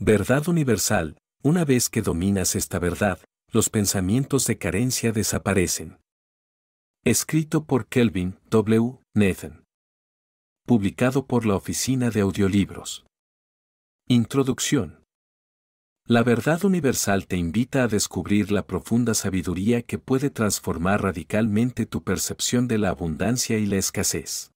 Verdad universal, una vez que dominas esta verdad, los pensamientos de carencia desaparecen. Escrito por Kelvin W. Nathan. Publicado por la Oficina de Audiolibros. Introducción. La verdad universal te invita a descubrir la profunda sabiduría que puede transformar radicalmente tu percepción de la abundancia y la escasez.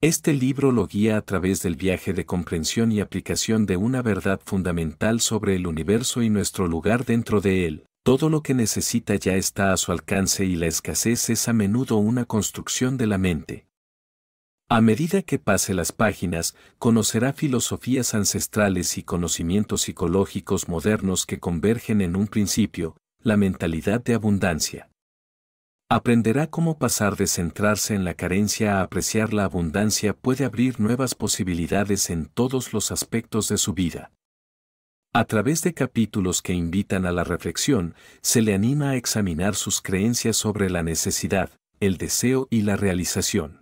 Este libro lo guía a través del viaje de comprensión y aplicación de una verdad fundamental sobre el universo y nuestro lugar dentro de él. Todo lo que necesita ya está a su alcance y la escasez es a menudo una construcción de la mente. A medida que pase las páginas, conocerá filosofías ancestrales y conocimientos psicológicos modernos que convergen en un principio, la mentalidad de abundancia. Aprenderá cómo pasar de centrarse en la carencia a apreciar la abundancia puede abrir nuevas posibilidades en todos los aspectos de su vida. A través de capítulos que invitan a la reflexión, se le anima a examinar sus creencias sobre la necesidad, el deseo y la realización.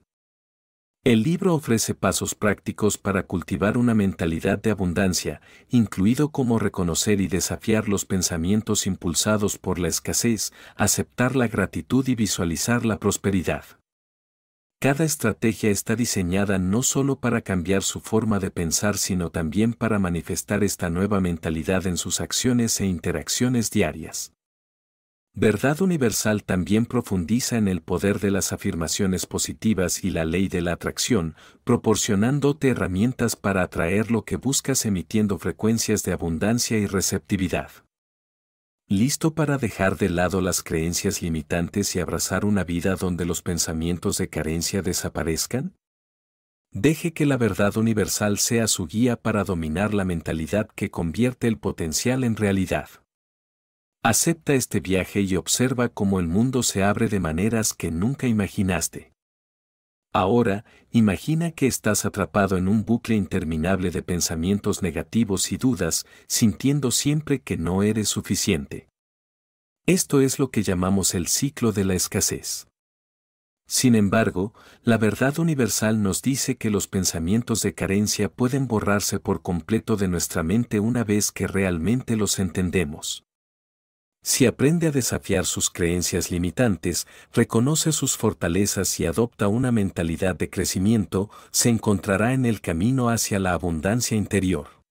El libro ofrece pasos prácticos para cultivar una mentalidad de abundancia, incluido cómo reconocer y desafiar los pensamientos impulsados por la escasez, aceptar la gratitud y visualizar la prosperidad. Cada estrategia está diseñada no solo para cambiar su forma de pensar, sino también para manifestar esta nueva mentalidad en sus acciones e interacciones diarias. Verdad universal también profundiza en el poder de las afirmaciones positivas y la ley de la atracción, proporcionándote herramientas para atraer lo que buscas emitiendo frecuencias de abundancia y receptividad. ¿Listo para dejar de lado las creencias limitantes y abrazar una vida donde los pensamientos de carencia desaparezcan? Deje que la verdad universal sea su guía para dominar la mentalidad que convierte el potencial en realidad. Acepta este viaje y observa cómo el mundo se abre de maneras que nunca imaginaste. Ahora, imagina que estás atrapado en un bucle interminable de pensamientos negativos y dudas, sintiendo siempre que no eres suficiente. Esto es lo que llamamos el ciclo de la escasez. Sin embargo, la verdad universal nos dice que los pensamientos de carencia pueden borrarse por completo de nuestra mente una vez que realmente los entendemos. Si aprende a desafiar sus creencias limitantes, reconoce sus fortalezas y adopta una mentalidad de crecimiento, se encontrará en el camino hacia la abundancia interior.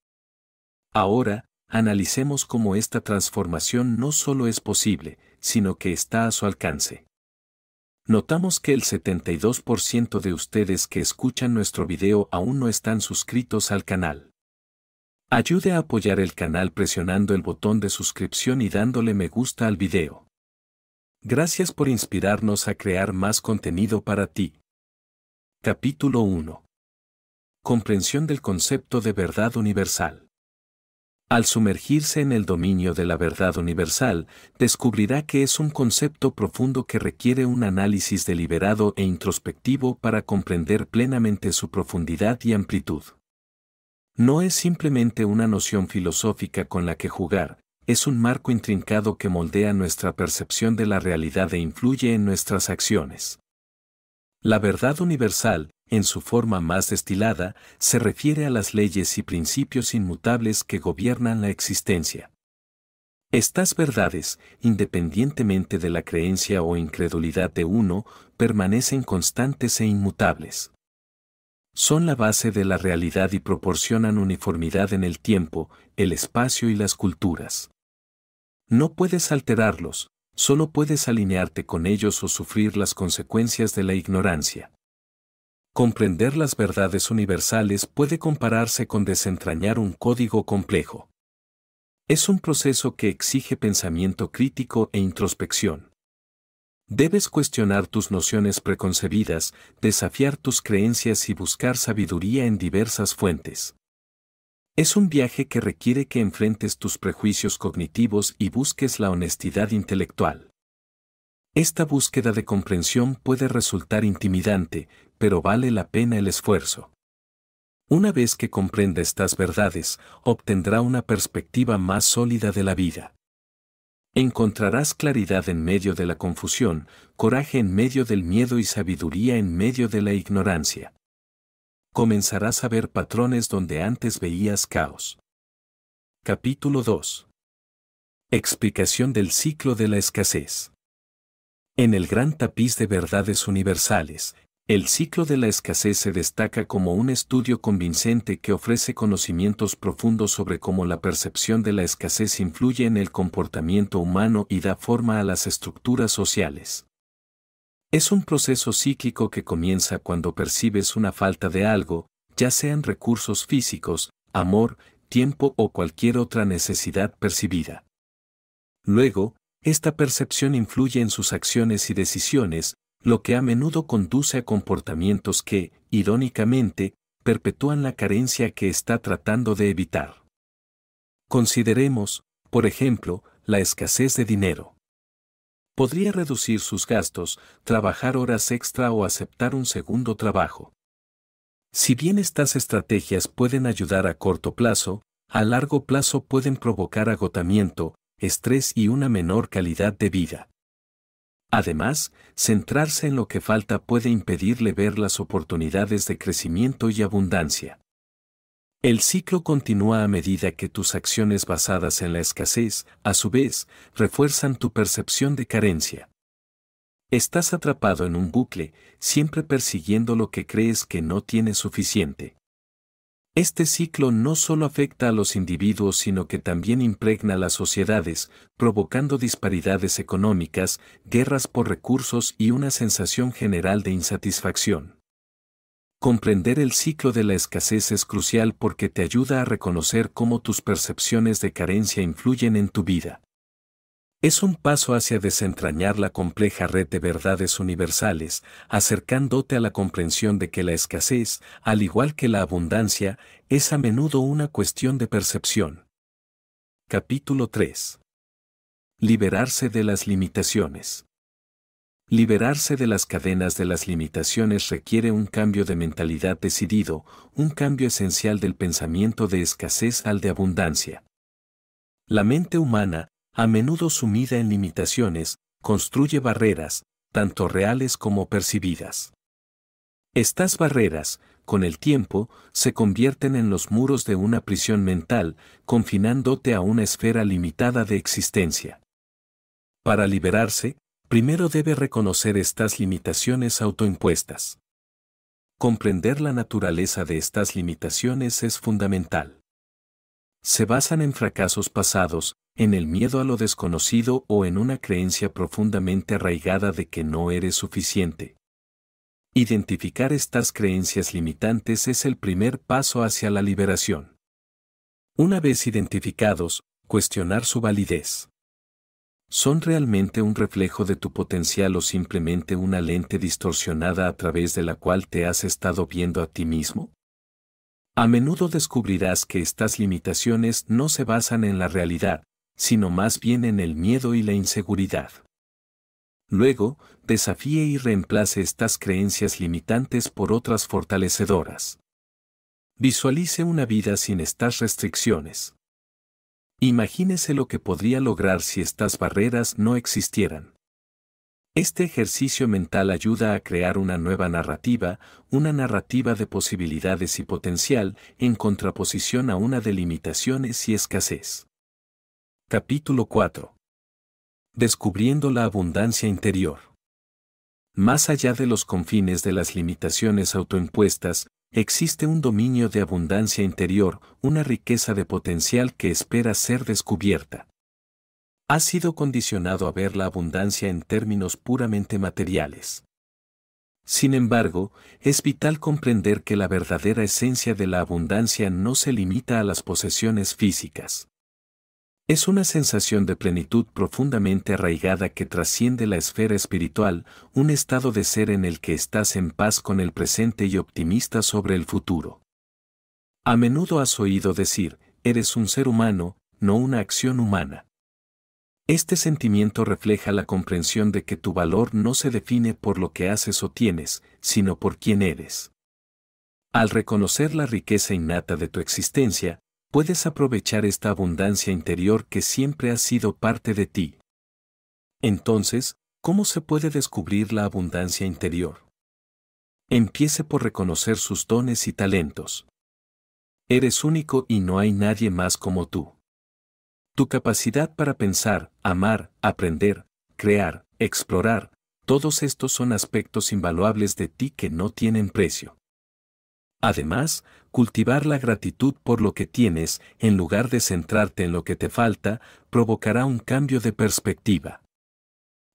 Ahora, analicemos cómo esta transformación no solo es posible, sino que está a su alcance. Notamos que el 72% de ustedes que escuchan nuestro video aún no están suscritos al canal. Ayude a apoyar el canal presionando el botón de suscripción y dándole me gusta al video. Gracias por inspirarnos a crear más contenido para ti. Capítulo 1. Comprensión del concepto de verdad universal. Al sumergirse en el dominio de la verdad universal, descubrirá que es un concepto profundo que requiere un análisis deliberado e introspectivo para comprender plenamente su profundidad y amplitud. No es simplemente una noción filosófica con la que jugar, es un marco intrincado que moldea nuestra percepción de la realidad e influye en nuestras acciones. La verdad universal, en su forma más destilada, se refiere a las leyes y principios inmutables que gobiernan la existencia. Estas verdades, independientemente de la creencia o incredulidad de uno, permanecen constantes e inmutables son la base de la realidad y proporcionan uniformidad en el tiempo, el espacio y las culturas. No puedes alterarlos, solo puedes alinearte con ellos o sufrir las consecuencias de la ignorancia. Comprender las verdades universales puede compararse con desentrañar un código complejo. Es un proceso que exige pensamiento crítico e introspección. Debes cuestionar tus nociones preconcebidas, desafiar tus creencias y buscar sabiduría en diversas fuentes. Es un viaje que requiere que enfrentes tus prejuicios cognitivos y busques la honestidad intelectual. Esta búsqueda de comprensión puede resultar intimidante, pero vale la pena el esfuerzo. Una vez que comprenda estas verdades, obtendrá una perspectiva más sólida de la vida. Encontrarás claridad en medio de la confusión, coraje en medio del miedo y sabiduría en medio de la ignorancia. Comenzarás a ver patrones donde antes veías caos. Capítulo 2. Explicación del ciclo de la escasez. En el gran tapiz de verdades universales, el ciclo de la escasez se destaca como un estudio convincente que ofrece conocimientos profundos sobre cómo la percepción de la escasez influye en el comportamiento humano y da forma a las estructuras sociales. Es un proceso cíclico que comienza cuando percibes una falta de algo, ya sean recursos físicos, amor, tiempo o cualquier otra necesidad percibida. Luego, esta percepción influye en sus acciones y decisiones, lo que a menudo conduce a comportamientos que, irónicamente, perpetúan la carencia que está tratando de evitar. Consideremos, por ejemplo, la escasez de dinero. Podría reducir sus gastos, trabajar horas extra o aceptar un segundo trabajo. Si bien estas estrategias pueden ayudar a corto plazo, a largo plazo pueden provocar agotamiento, estrés y una menor calidad de vida. Además, centrarse en lo que falta puede impedirle ver las oportunidades de crecimiento y abundancia. El ciclo continúa a medida que tus acciones basadas en la escasez, a su vez, refuerzan tu percepción de carencia. Estás atrapado en un bucle, siempre persiguiendo lo que crees que no tienes suficiente. Este ciclo no solo afecta a los individuos, sino que también impregna las sociedades, provocando disparidades económicas, guerras por recursos y una sensación general de insatisfacción. Comprender el ciclo de la escasez es crucial porque te ayuda a reconocer cómo tus percepciones de carencia influyen en tu vida es un paso hacia desentrañar la compleja red de verdades universales, acercándote a la comprensión de que la escasez, al igual que la abundancia, es a menudo una cuestión de percepción. Capítulo 3. Liberarse de las limitaciones. Liberarse de las cadenas de las limitaciones requiere un cambio de mentalidad decidido, un cambio esencial del pensamiento de escasez al de abundancia. La mente humana, a menudo sumida en limitaciones, construye barreras, tanto reales como percibidas. Estas barreras, con el tiempo, se convierten en los muros de una prisión mental, confinándote a una esfera limitada de existencia. Para liberarse, primero debe reconocer estas limitaciones autoimpuestas. Comprender la naturaleza de estas limitaciones es fundamental se basan en fracasos pasados, en el miedo a lo desconocido o en una creencia profundamente arraigada de que no eres suficiente. Identificar estas creencias limitantes es el primer paso hacia la liberación. Una vez identificados, cuestionar su validez. ¿Son realmente un reflejo de tu potencial o simplemente una lente distorsionada a través de la cual te has estado viendo a ti mismo? A menudo descubrirás que estas limitaciones no se basan en la realidad, sino más bien en el miedo y la inseguridad. Luego, desafíe y reemplace estas creencias limitantes por otras fortalecedoras. Visualice una vida sin estas restricciones. Imagínese lo que podría lograr si estas barreras no existieran. Este ejercicio mental ayuda a crear una nueva narrativa, una narrativa de posibilidades y potencial en contraposición a una de limitaciones y escasez. Capítulo 4. Descubriendo la abundancia interior. Más allá de los confines de las limitaciones autoimpuestas, existe un dominio de abundancia interior, una riqueza de potencial que espera ser descubierta ha sido condicionado a ver la abundancia en términos puramente materiales. Sin embargo, es vital comprender que la verdadera esencia de la abundancia no se limita a las posesiones físicas. Es una sensación de plenitud profundamente arraigada que trasciende la esfera espiritual, un estado de ser en el que estás en paz con el presente y optimista sobre el futuro. A menudo has oído decir, eres un ser humano, no una acción humana. Este sentimiento refleja la comprensión de que tu valor no se define por lo que haces o tienes, sino por quién eres. Al reconocer la riqueza innata de tu existencia, puedes aprovechar esta abundancia interior que siempre ha sido parte de ti. Entonces, ¿cómo se puede descubrir la abundancia interior? Empiece por reconocer sus dones y talentos. Eres único y no hay nadie más como tú. Tu capacidad para pensar, amar, aprender, crear, explorar, todos estos son aspectos invaluables de ti que no tienen precio. Además, cultivar la gratitud por lo que tienes, en lugar de centrarte en lo que te falta, provocará un cambio de perspectiva.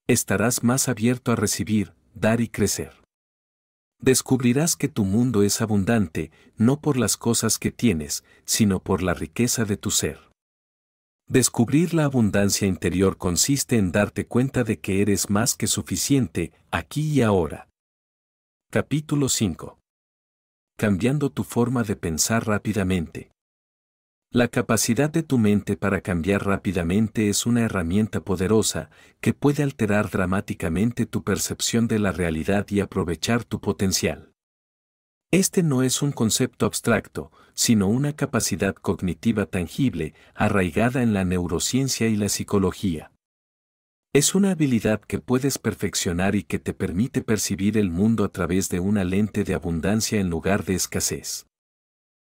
Estarás más abierto a recibir, dar y crecer. Descubrirás que tu mundo es abundante, no por las cosas que tienes, sino por la riqueza de tu ser. Descubrir la abundancia interior consiste en darte cuenta de que eres más que suficiente, aquí y ahora. Capítulo 5. Cambiando tu forma de pensar rápidamente. La capacidad de tu mente para cambiar rápidamente es una herramienta poderosa que puede alterar dramáticamente tu percepción de la realidad y aprovechar tu potencial. Este no es un concepto abstracto, sino una capacidad cognitiva tangible, arraigada en la neurociencia y la psicología. Es una habilidad que puedes perfeccionar y que te permite percibir el mundo a través de una lente de abundancia en lugar de escasez.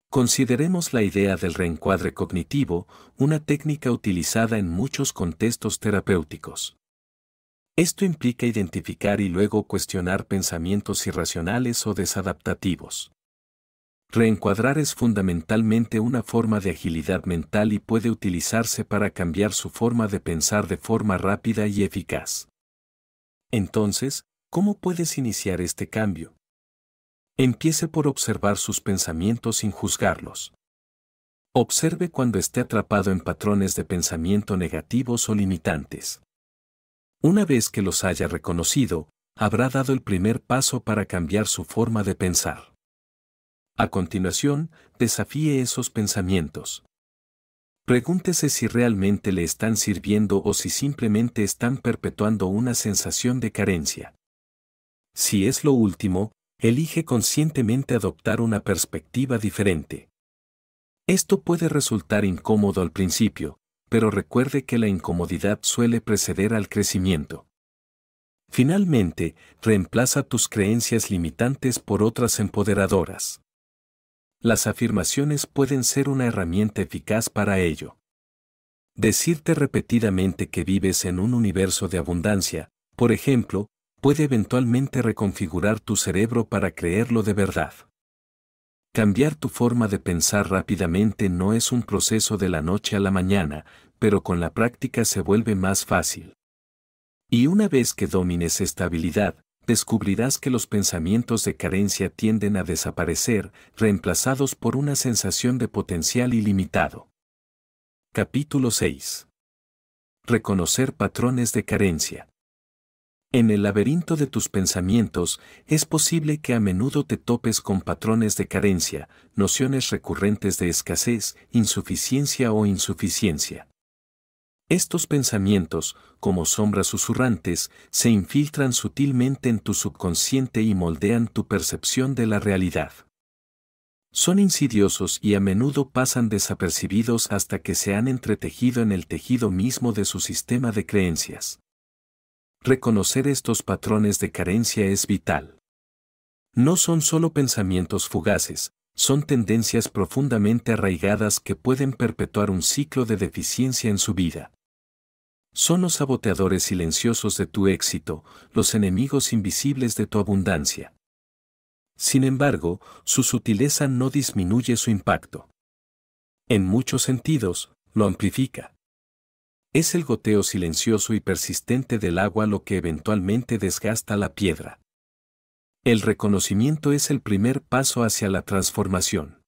Consideremos la idea del reencuadre cognitivo, una técnica utilizada en muchos contextos terapéuticos. Esto implica identificar y luego cuestionar pensamientos irracionales o desadaptativos. Reencuadrar es fundamentalmente una forma de agilidad mental y puede utilizarse para cambiar su forma de pensar de forma rápida y eficaz. Entonces, ¿cómo puedes iniciar este cambio? Empiece por observar sus pensamientos sin juzgarlos. Observe cuando esté atrapado en patrones de pensamiento negativos o limitantes. Una vez que los haya reconocido, habrá dado el primer paso para cambiar su forma de pensar. A continuación, desafíe esos pensamientos. Pregúntese si realmente le están sirviendo o si simplemente están perpetuando una sensación de carencia. Si es lo último, elige conscientemente adoptar una perspectiva diferente. Esto puede resultar incómodo al principio, pero recuerde que la incomodidad suele preceder al crecimiento. Finalmente, reemplaza tus creencias limitantes por otras empoderadoras. Las afirmaciones pueden ser una herramienta eficaz para ello. Decirte repetidamente que vives en un universo de abundancia, por ejemplo, puede eventualmente reconfigurar tu cerebro para creerlo de verdad. Cambiar tu forma de pensar rápidamente no es un proceso de la noche a la mañana, pero con la práctica se vuelve más fácil. Y una vez que domines esta habilidad, descubrirás que los pensamientos de carencia tienden a desaparecer, reemplazados por una sensación de potencial ilimitado. Capítulo 6. Reconocer patrones de carencia. En el laberinto de tus pensamientos es posible que a menudo te topes con patrones de carencia, nociones recurrentes de escasez, insuficiencia o insuficiencia. Estos pensamientos, como sombras susurrantes, se infiltran sutilmente en tu subconsciente y moldean tu percepción de la realidad. Son insidiosos y a menudo pasan desapercibidos hasta que se han entretejido en el tejido mismo de su sistema de creencias reconocer estos patrones de carencia es vital. No son solo pensamientos fugaces, son tendencias profundamente arraigadas que pueden perpetuar un ciclo de deficiencia en su vida. Son los saboteadores silenciosos de tu éxito, los enemigos invisibles de tu abundancia. Sin embargo, su sutileza no disminuye su impacto. En muchos sentidos, lo amplifica. Es el goteo silencioso y persistente del agua lo que eventualmente desgasta la piedra. El reconocimiento es el primer paso hacia la transformación.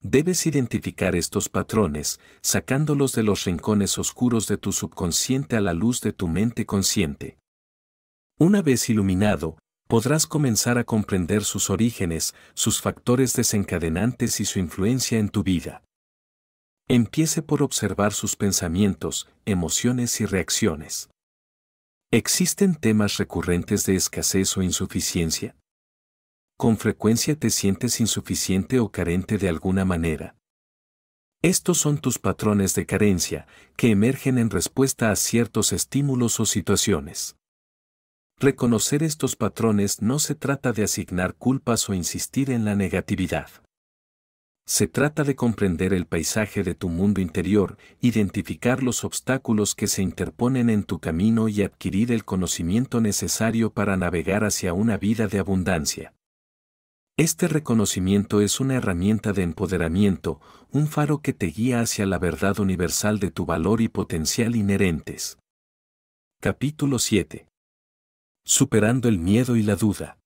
Debes identificar estos patrones, sacándolos de los rincones oscuros de tu subconsciente a la luz de tu mente consciente. Una vez iluminado, podrás comenzar a comprender sus orígenes, sus factores desencadenantes y su influencia en tu vida. Empiece por observar sus pensamientos, emociones y reacciones. ¿Existen temas recurrentes de escasez o insuficiencia? Con frecuencia te sientes insuficiente o carente de alguna manera. Estos son tus patrones de carencia, que emergen en respuesta a ciertos estímulos o situaciones. Reconocer estos patrones no se trata de asignar culpas o insistir en la negatividad. Se trata de comprender el paisaje de tu mundo interior, identificar los obstáculos que se interponen en tu camino y adquirir el conocimiento necesario para navegar hacia una vida de abundancia. Este reconocimiento es una herramienta de empoderamiento, un faro que te guía hacia la verdad universal de tu valor y potencial inherentes. Capítulo 7. Superando el miedo y la duda.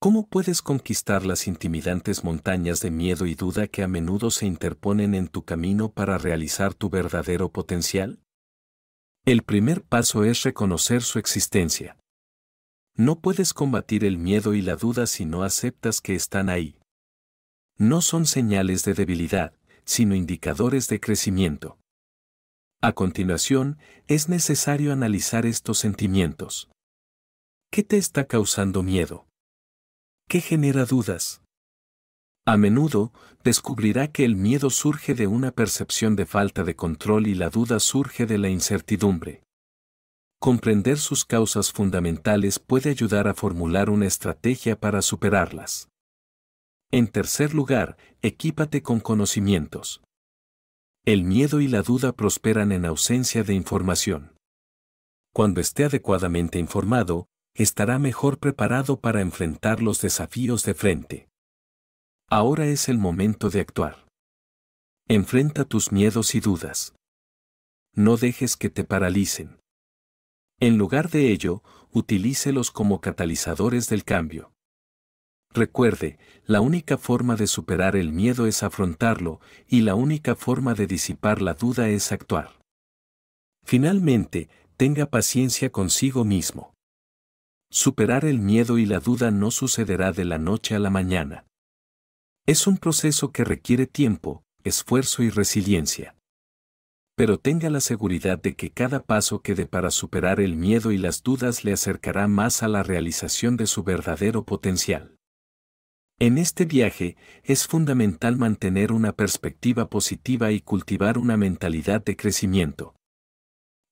¿Cómo puedes conquistar las intimidantes montañas de miedo y duda que a menudo se interponen en tu camino para realizar tu verdadero potencial? El primer paso es reconocer su existencia. No puedes combatir el miedo y la duda si no aceptas que están ahí. No son señales de debilidad, sino indicadores de crecimiento. A continuación, es necesario analizar estos sentimientos. ¿Qué te está causando miedo? ¿Qué genera dudas. A menudo, descubrirá que el miedo surge de una percepción de falta de control y la duda surge de la incertidumbre. Comprender sus causas fundamentales puede ayudar a formular una estrategia para superarlas. En tercer lugar, equípate con conocimientos. El miedo y la duda prosperan en ausencia de información. Cuando esté adecuadamente informado, estará mejor preparado para enfrentar los desafíos de frente. Ahora es el momento de actuar. Enfrenta tus miedos y dudas. No dejes que te paralicen. En lugar de ello, utilícelos como catalizadores del cambio. Recuerde, la única forma de superar el miedo es afrontarlo y la única forma de disipar la duda es actuar. Finalmente, tenga paciencia consigo mismo. Superar el miedo y la duda no sucederá de la noche a la mañana. Es un proceso que requiere tiempo, esfuerzo y resiliencia. Pero tenga la seguridad de que cada paso que dé para superar el miedo y las dudas le acercará más a la realización de su verdadero potencial. En este viaje, es fundamental mantener una perspectiva positiva y cultivar una mentalidad de crecimiento.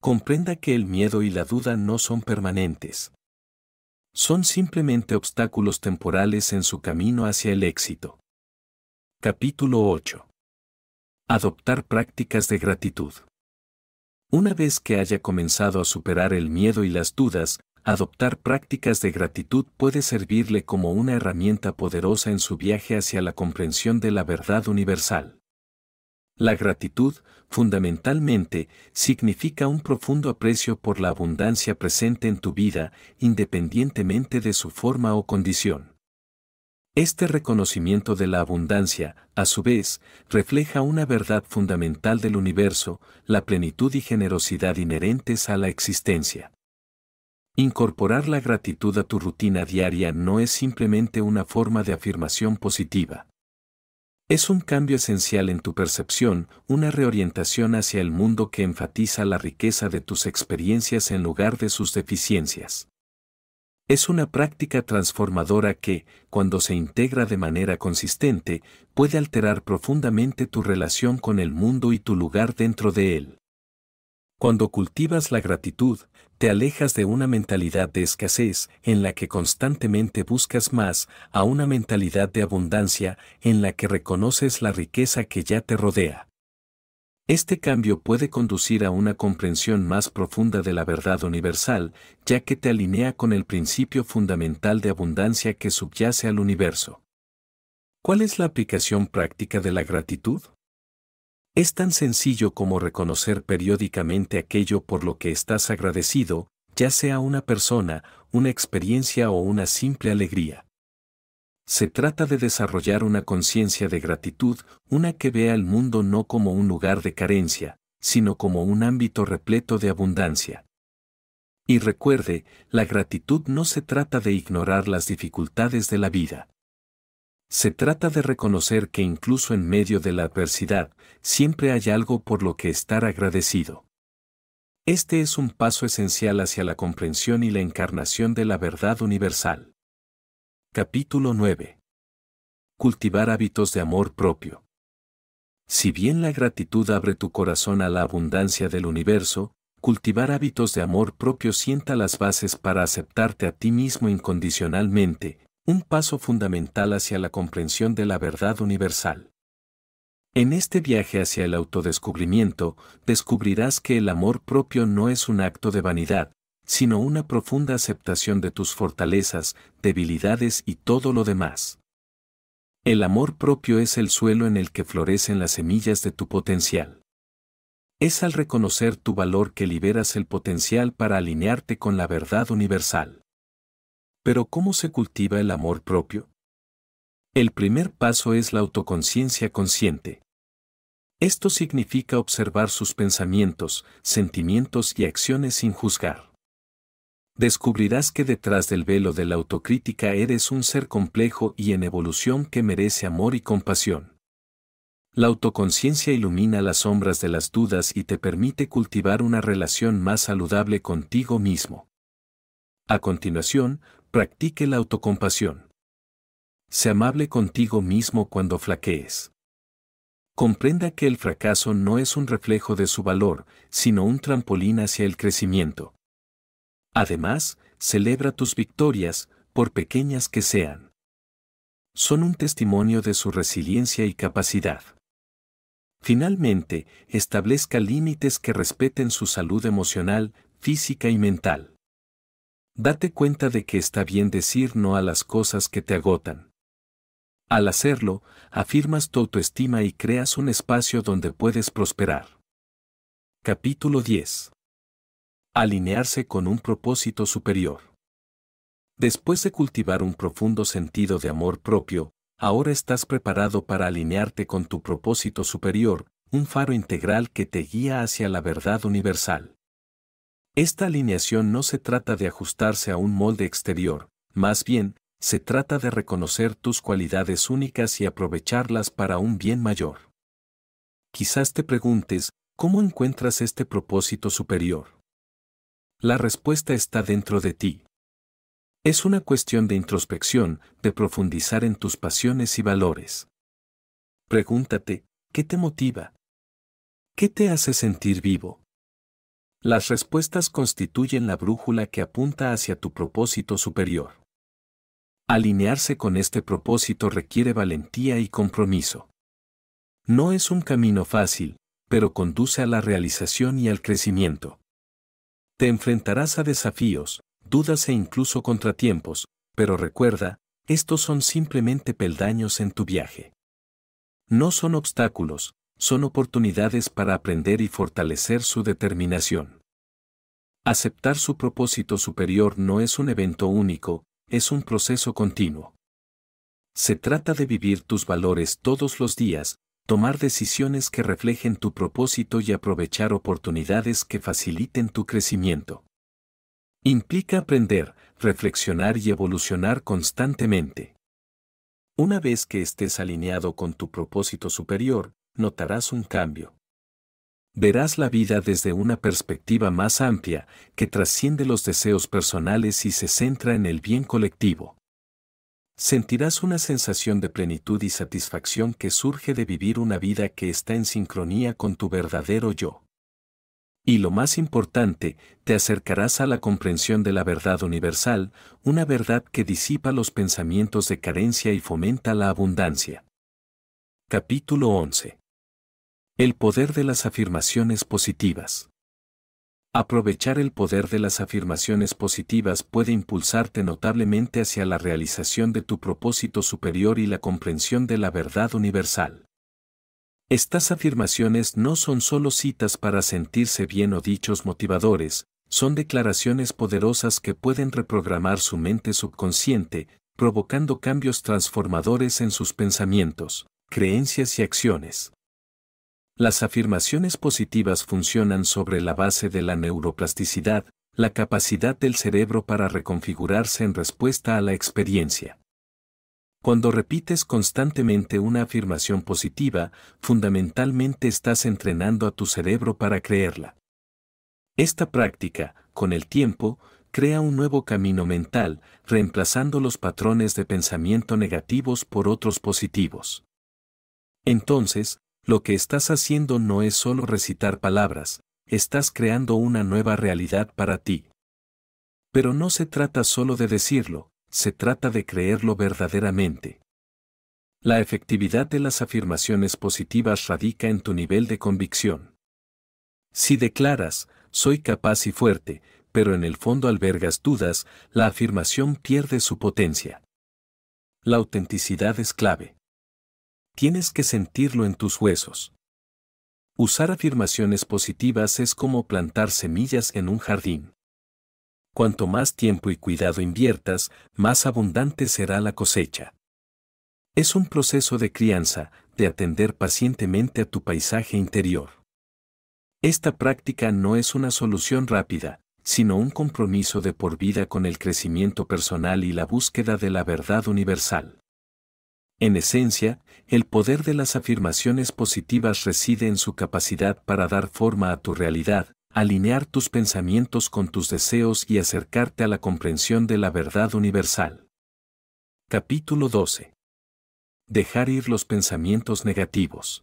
Comprenda que el miedo y la duda no son permanentes son simplemente obstáculos temporales en su camino hacia el éxito. Capítulo 8. Adoptar prácticas de gratitud. Una vez que haya comenzado a superar el miedo y las dudas, adoptar prácticas de gratitud puede servirle como una herramienta poderosa en su viaje hacia la comprensión de la verdad universal. La gratitud, fundamentalmente, significa un profundo aprecio por la abundancia presente en tu vida, independientemente de su forma o condición. Este reconocimiento de la abundancia, a su vez, refleja una verdad fundamental del universo, la plenitud y generosidad inherentes a la existencia. Incorporar la gratitud a tu rutina diaria no es simplemente una forma de afirmación positiva. Es un cambio esencial en tu percepción, una reorientación hacia el mundo que enfatiza la riqueza de tus experiencias en lugar de sus deficiencias. Es una práctica transformadora que, cuando se integra de manera consistente, puede alterar profundamente tu relación con el mundo y tu lugar dentro de él. Cuando cultivas la gratitud, te alejas de una mentalidad de escasez en la que constantemente buscas más a una mentalidad de abundancia en la que reconoces la riqueza que ya te rodea. Este cambio puede conducir a una comprensión más profunda de la verdad universal, ya que te alinea con el principio fundamental de abundancia que subyace al universo. ¿Cuál es la aplicación práctica de la gratitud? Es tan sencillo como reconocer periódicamente aquello por lo que estás agradecido, ya sea una persona, una experiencia o una simple alegría. Se trata de desarrollar una conciencia de gratitud, una que vea el mundo no como un lugar de carencia, sino como un ámbito repleto de abundancia. Y recuerde, la gratitud no se trata de ignorar las dificultades de la vida. Se trata de reconocer que incluso en medio de la adversidad, siempre hay algo por lo que estar agradecido. Este es un paso esencial hacia la comprensión y la encarnación de la verdad universal. Capítulo 9. Cultivar hábitos de amor propio. Si bien la gratitud abre tu corazón a la abundancia del universo, cultivar hábitos de amor propio sienta las bases para aceptarte a ti mismo incondicionalmente, un paso fundamental hacia la comprensión de la verdad universal. En este viaje hacia el autodescubrimiento, descubrirás que el amor propio no es un acto de vanidad, sino una profunda aceptación de tus fortalezas, debilidades y todo lo demás. El amor propio es el suelo en el que florecen las semillas de tu potencial. Es al reconocer tu valor que liberas el potencial para alinearte con la verdad universal. Pero ¿cómo se cultiva el amor propio? El primer paso es la autoconciencia consciente. Esto significa observar sus pensamientos, sentimientos y acciones sin juzgar. Descubrirás que detrás del velo de la autocrítica eres un ser complejo y en evolución que merece amor y compasión. La autoconciencia ilumina las sombras de las dudas y te permite cultivar una relación más saludable contigo mismo. A continuación, Practique la autocompasión. Sé amable contigo mismo cuando flaquees. Comprenda que el fracaso no es un reflejo de su valor, sino un trampolín hacia el crecimiento. Además, celebra tus victorias, por pequeñas que sean. Son un testimonio de su resiliencia y capacidad. Finalmente, establezca límites que respeten su salud emocional, física y mental. Date cuenta de que está bien decir no a las cosas que te agotan. Al hacerlo, afirmas tu autoestima y creas un espacio donde puedes prosperar. Capítulo 10. Alinearse con un propósito superior. Después de cultivar un profundo sentido de amor propio, ahora estás preparado para alinearte con tu propósito superior, un faro integral que te guía hacia la verdad universal. Esta alineación no se trata de ajustarse a un molde exterior, más bien, se trata de reconocer tus cualidades únicas y aprovecharlas para un bien mayor. Quizás te preguntes, ¿cómo encuentras este propósito superior? La respuesta está dentro de ti. Es una cuestión de introspección, de profundizar en tus pasiones y valores. Pregúntate, ¿qué te motiva? ¿Qué te hace sentir vivo? Las respuestas constituyen la brújula que apunta hacia tu propósito superior. Alinearse con este propósito requiere valentía y compromiso. No es un camino fácil, pero conduce a la realización y al crecimiento. Te enfrentarás a desafíos, dudas e incluso contratiempos, pero recuerda, estos son simplemente peldaños en tu viaje. No son obstáculos, son oportunidades para aprender y fortalecer su determinación. Aceptar su propósito superior no es un evento único, es un proceso continuo. Se trata de vivir tus valores todos los días, tomar decisiones que reflejen tu propósito y aprovechar oportunidades que faciliten tu crecimiento. Implica aprender, reflexionar y evolucionar constantemente. Una vez que estés alineado con tu propósito superior, notarás un cambio. Verás la vida desde una perspectiva más amplia, que trasciende los deseos personales y se centra en el bien colectivo. Sentirás una sensación de plenitud y satisfacción que surge de vivir una vida que está en sincronía con tu verdadero yo. Y lo más importante, te acercarás a la comprensión de la verdad universal, una verdad que disipa los pensamientos de carencia y fomenta la abundancia. Capítulo 11. El poder de las afirmaciones positivas. Aprovechar el poder de las afirmaciones positivas puede impulsarte notablemente hacia la realización de tu propósito superior y la comprensión de la verdad universal. Estas afirmaciones no son solo citas para sentirse bien o dichos motivadores, son declaraciones poderosas que pueden reprogramar su mente subconsciente, provocando cambios transformadores en sus pensamientos, creencias y acciones. Las afirmaciones positivas funcionan sobre la base de la neuroplasticidad, la capacidad del cerebro para reconfigurarse en respuesta a la experiencia. Cuando repites constantemente una afirmación positiva, fundamentalmente estás entrenando a tu cerebro para creerla. Esta práctica, con el tiempo, crea un nuevo camino mental, reemplazando los patrones de pensamiento negativos por otros positivos. Entonces, lo que estás haciendo no es solo recitar palabras, estás creando una nueva realidad para ti. Pero no se trata solo de decirlo, se trata de creerlo verdaderamente. La efectividad de las afirmaciones positivas radica en tu nivel de convicción. Si declaras, soy capaz y fuerte, pero en el fondo albergas dudas, la afirmación pierde su potencia. La autenticidad es clave tienes que sentirlo en tus huesos. Usar afirmaciones positivas es como plantar semillas en un jardín. Cuanto más tiempo y cuidado inviertas, más abundante será la cosecha. Es un proceso de crianza, de atender pacientemente a tu paisaje interior. Esta práctica no es una solución rápida, sino un compromiso de por vida con el crecimiento personal y la búsqueda de la verdad universal. En esencia, el poder de las afirmaciones positivas reside en su capacidad para dar forma a tu realidad, alinear tus pensamientos con tus deseos y acercarte a la comprensión de la verdad universal. Capítulo 12. Dejar ir los pensamientos negativos.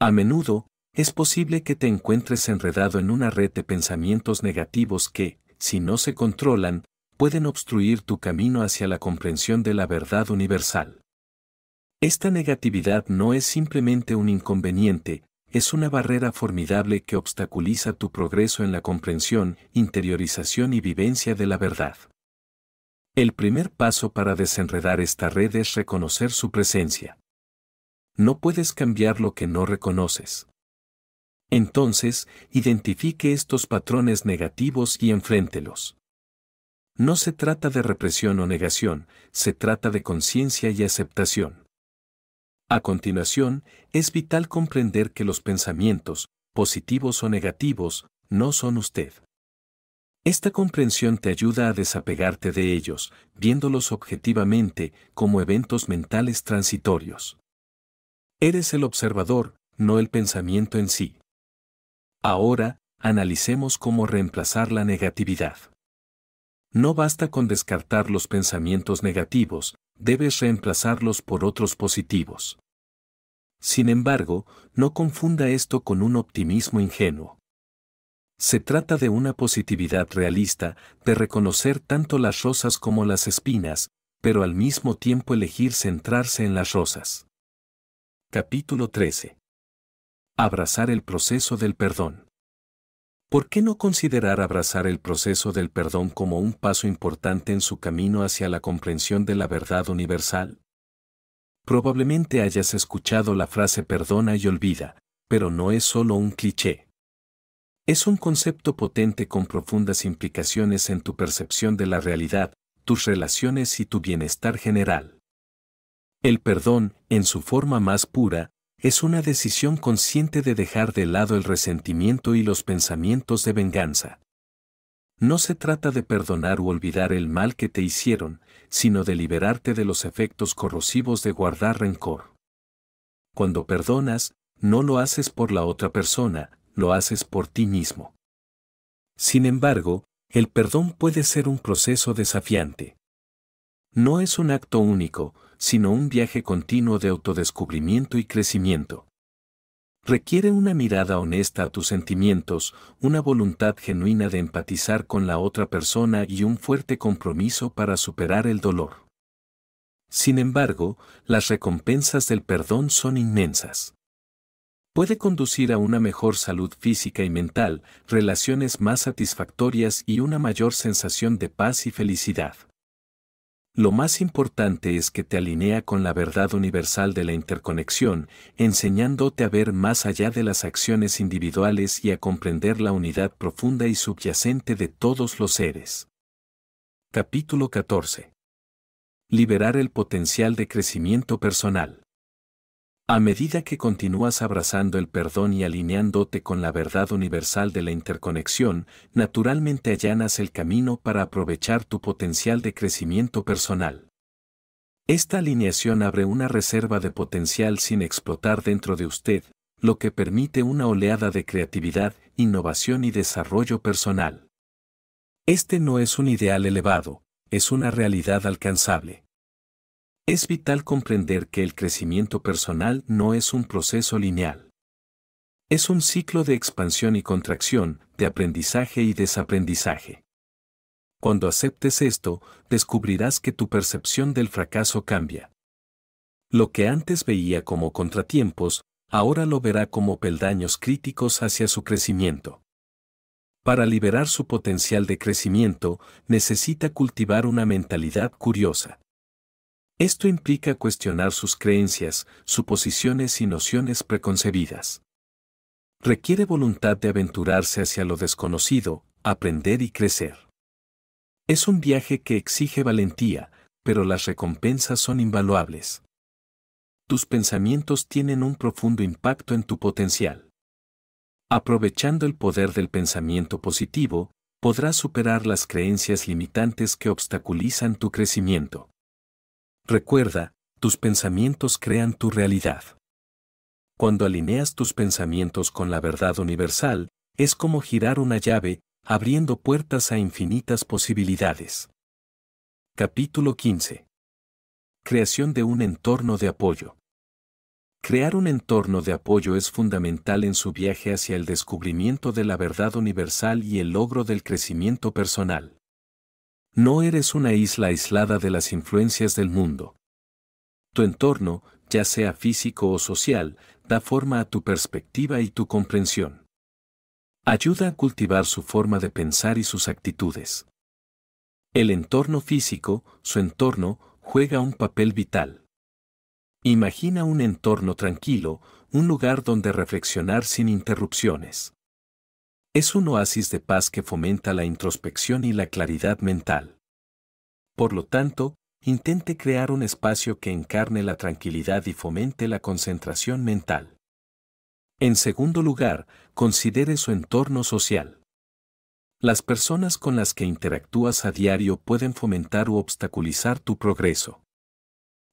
A menudo, es posible que te encuentres enredado en una red de pensamientos negativos que, si no se controlan, pueden obstruir tu camino hacia la comprensión de la verdad universal. Esta negatividad no es simplemente un inconveniente, es una barrera formidable que obstaculiza tu progreso en la comprensión, interiorización y vivencia de la verdad. El primer paso para desenredar esta red es reconocer su presencia. No puedes cambiar lo que no reconoces. Entonces, identifique estos patrones negativos y enfréntelos. No se trata de represión o negación, se trata de conciencia y aceptación. A continuación, es vital comprender que los pensamientos, positivos o negativos, no son usted. Esta comprensión te ayuda a desapegarte de ellos, viéndolos objetivamente como eventos mentales transitorios. Eres el observador, no el pensamiento en sí. Ahora, analicemos cómo reemplazar la negatividad. No basta con descartar los pensamientos negativos, debes reemplazarlos por otros positivos. Sin embargo, no confunda esto con un optimismo ingenuo. Se trata de una positividad realista, de reconocer tanto las rosas como las espinas, pero al mismo tiempo elegir centrarse en las rosas. Capítulo 13. Abrazar el proceso del perdón. ¿Por qué no considerar abrazar el proceso del perdón como un paso importante en su camino hacia la comprensión de la verdad universal? Probablemente hayas escuchado la frase perdona y olvida, pero no es solo un cliché. Es un concepto potente con profundas implicaciones en tu percepción de la realidad, tus relaciones y tu bienestar general. El perdón, en su forma más pura, es una decisión consciente de dejar de lado el resentimiento y los pensamientos de venganza. No se trata de perdonar u olvidar el mal que te hicieron, sino de liberarte de los efectos corrosivos de guardar rencor. Cuando perdonas, no lo haces por la otra persona, lo haces por ti mismo. Sin embargo, el perdón puede ser un proceso desafiante. No es un acto único, sino un viaje continuo de autodescubrimiento y crecimiento. Requiere una mirada honesta a tus sentimientos, una voluntad genuina de empatizar con la otra persona y un fuerte compromiso para superar el dolor. Sin embargo, las recompensas del perdón son inmensas. Puede conducir a una mejor salud física y mental, relaciones más satisfactorias y una mayor sensación de paz y felicidad. Lo más importante es que te alinea con la verdad universal de la interconexión, enseñándote a ver más allá de las acciones individuales y a comprender la unidad profunda y subyacente de todos los seres. Capítulo 14. Liberar el potencial de crecimiento personal. A medida que continúas abrazando el perdón y alineándote con la verdad universal de la interconexión, naturalmente allanas el camino para aprovechar tu potencial de crecimiento personal. Esta alineación abre una reserva de potencial sin explotar dentro de usted, lo que permite una oleada de creatividad, innovación y desarrollo personal. Este no es un ideal elevado, es una realidad alcanzable. Es vital comprender que el crecimiento personal no es un proceso lineal. Es un ciclo de expansión y contracción, de aprendizaje y desaprendizaje. Cuando aceptes esto, descubrirás que tu percepción del fracaso cambia. Lo que antes veía como contratiempos, ahora lo verá como peldaños críticos hacia su crecimiento. Para liberar su potencial de crecimiento, necesita cultivar una mentalidad curiosa. Esto implica cuestionar sus creencias, suposiciones y nociones preconcebidas. Requiere voluntad de aventurarse hacia lo desconocido, aprender y crecer. Es un viaje que exige valentía, pero las recompensas son invaluables. Tus pensamientos tienen un profundo impacto en tu potencial. Aprovechando el poder del pensamiento positivo, podrás superar las creencias limitantes que obstaculizan tu crecimiento. Recuerda, tus pensamientos crean tu realidad. Cuando alineas tus pensamientos con la verdad universal, es como girar una llave, abriendo puertas a infinitas posibilidades. Capítulo 15. Creación de un entorno de apoyo. Crear un entorno de apoyo es fundamental en su viaje hacia el descubrimiento de la verdad universal y el logro del crecimiento personal. No eres una isla aislada de las influencias del mundo. Tu entorno, ya sea físico o social, da forma a tu perspectiva y tu comprensión. Ayuda a cultivar su forma de pensar y sus actitudes. El entorno físico, su entorno, juega un papel vital. Imagina un entorno tranquilo, un lugar donde reflexionar sin interrupciones. Es un oasis de paz que fomenta la introspección y la claridad mental. Por lo tanto, intente crear un espacio que encarne la tranquilidad y fomente la concentración mental. En segundo lugar, considere su entorno social. Las personas con las que interactúas a diario pueden fomentar u obstaculizar tu progreso.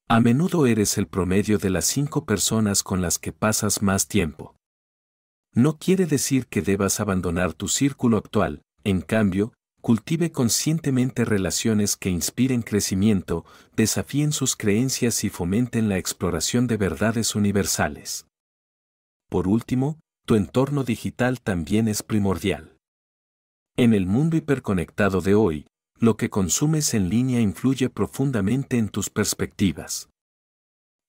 A menudo eres el promedio de las cinco personas con las que pasas más tiempo no quiere decir que debas abandonar tu círculo actual, en cambio, cultive conscientemente relaciones que inspiren crecimiento, desafíen sus creencias y fomenten la exploración de verdades universales. Por último, tu entorno digital también es primordial. En el mundo hiperconectado de hoy, lo que consumes en línea influye profundamente en tus perspectivas.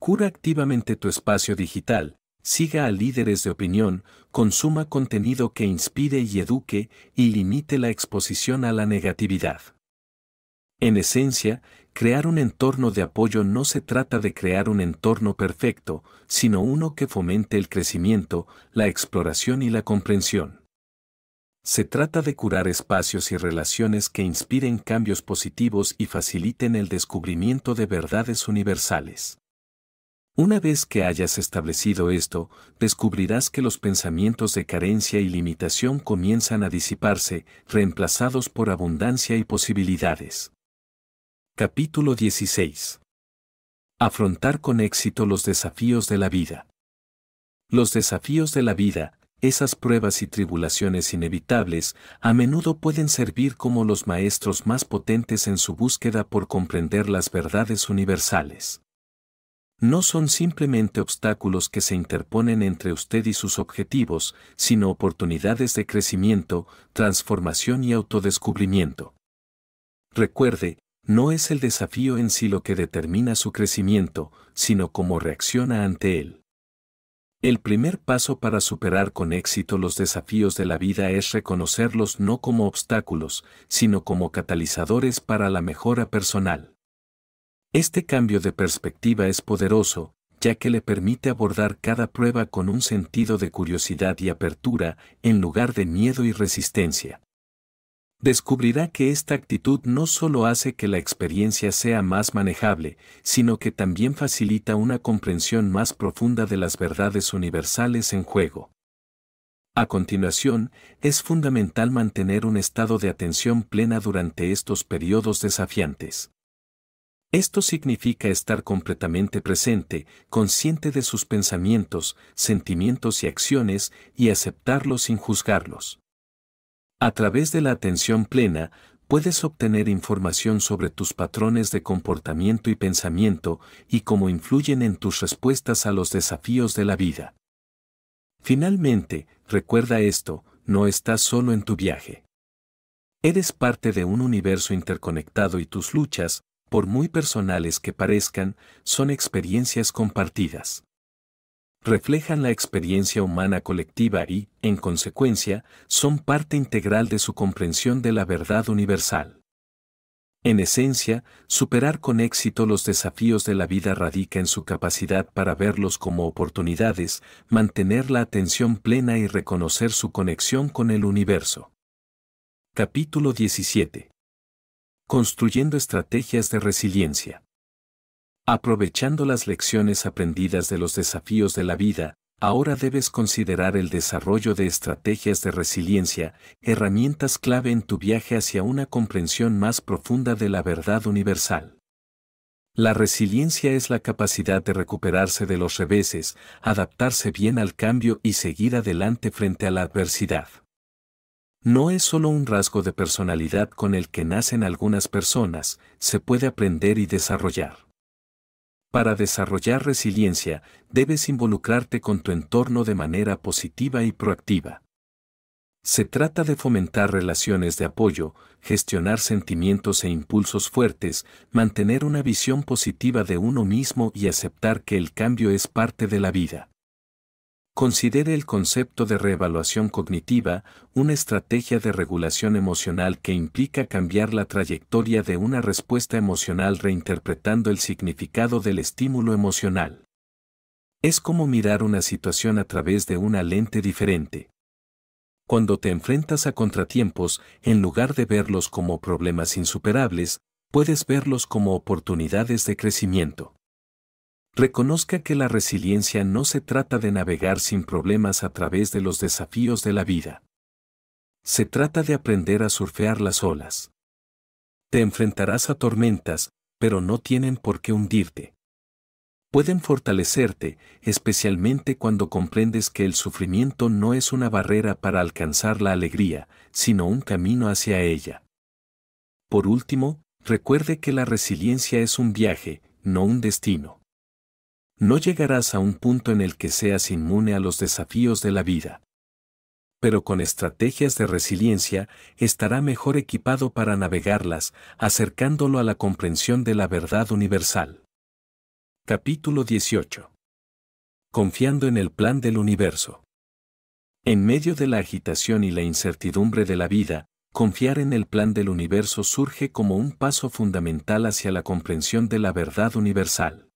Cura activamente tu espacio digital, Siga a líderes de opinión, consuma contenido que inspire y eduque y limite la exposición a la negatividad. En esencia, crear un entorno de apoyo no se trata de crear un entorno perfecto, sino uno que fomente el crecimiento, la exploración y la comprensión. Se trata de curar espacios y relaciones que inspiren cambios positivos y faciliten el descubrimiento de verdades universales. Una vez que hayas establecido esto, descubrirás que los pensamientos de carencia y limitación comienzan a disiparse, reemplazados por abundancia y posibilidades. Capítulo 16. Afrontar con éxito los desafíos de la vida. Los desafíos de la vida, esas pruebas y tribulaciones inevitables, a menudo pueden servir como los maestros más potentes en su búsqueda por comprender las verdades universales no son simplemente obstáculos que se interponen entre usted y sus objetivos, sino oportunidades de crecimiento, transformación y autodescubrimiento. Recuerde, no es el desafío en sí lo que determina su crecimiento, sino cómo reacciona ante él. El primer paso para superar con éxito los desafíos de la vida es reconocerlos no como obstáculos, sino como catalizadores para la mejora personal. Este cambio de perspectiva es poderoso, ya que le permite abordar cada prueba con un sentido de curiosidad y apertura, en lugar de miedo y resistencia. Descubrirá que esta actitud no solo hace que la experiencia sea más manejable, sino que también facilita una comprensión más profunda de las verdades universales en juego. A continuación, es fundamental mantener un estado de atención plena durante estos periodos desafiantes. Esto significa estar completamente presente, consciente de sus pensamientos, sentimientos y acciones y aceptarlos sin juzgarlos. A través de la atención plena, puedes obtener información sobre tus patrones de comportamiento y pensamiento y cómo influyen en tus respuestas a los desafíos de la vida. Finalmente, recuerda esto, no estás solo en tu viaje. Eres parte de un universo interconectado y tus luchas, por muy personales que parezcan, son experiencias compartidas. Reflejan la experiencia humana colectiva y, en consecuencia, son parte integral de su comprensión de la verdad universal. En esencia, superar con éxito los desafíos de la vida radica en su capacidad para verlos como oportunidades, mantener la atención plena y reconocer su conexión con el universo. Capítulo 17 construyendo estrategias de resiliencia. Aprovechando las lecciones aprendidas de los desafíos de la vida, ahora debes considerar el desarrollo de estrategias de resiliencia, herramientas clave en tu viaje hacia una comprensión más profunda de la verdad universal. La resiliencia es la capacidad de recuperarse de los reveses, adaptarse bien al cambio y seguir adelante frente a la adversidad. No es solo un rasgo de personalidad con el que nacen algunas personas, se puede aprender y desarrollar. Para desarrollar resiliencia, debes involucrarte con tu entorno de manera positiva y proactiva. Se trata de fomentar relaciones de apoyo, gestionar sentimientos e impulsos fuertes, mantener una visión positiva de uno mismo y aceptar que el cambio es parte de la vida. Considere el concepto de reevaluación cognitiva una estrategia de regulación emocional que implica cambiar la trayectoria de una respuesta emocional reinterpretando el significado del estímulo emocional. Es como mirar una situación a través de una lente diferente. Cuando te enfrentas a contratiempos, en lugar de verlos como problemas insuperables, puedes verlos como oportunidades de crecimiento. Reconozca que la resiliencia no se trata de navegar sin problemas a través de los desafíos de la vida. Se trata de aprender a surfear las olas. Te enfrentarás a tormentas, pero no tienen por qué hundirte. Pueden fortalecerte, especialmente cuando comprendes que el sufrimiento no es una barrera para alcanzar la alegría, sino un camino hacia ella. Por último, recuerde que la resiliencia es un viaje, no un destino no llegarás a un punto en el que seas inmune a los desafíos de la vida. Pero con estrategias de resiliencia estará mejor equipado para navegarlas, acercándolo a la comprensión de la verdad universal. Capítulo 18. Confiando en el plan del universo. En medio de la agitación y la incertidumbre de la vida, confiar en el plan del universo surge como un paso fundamental hacia la comprensión de la verdad universal.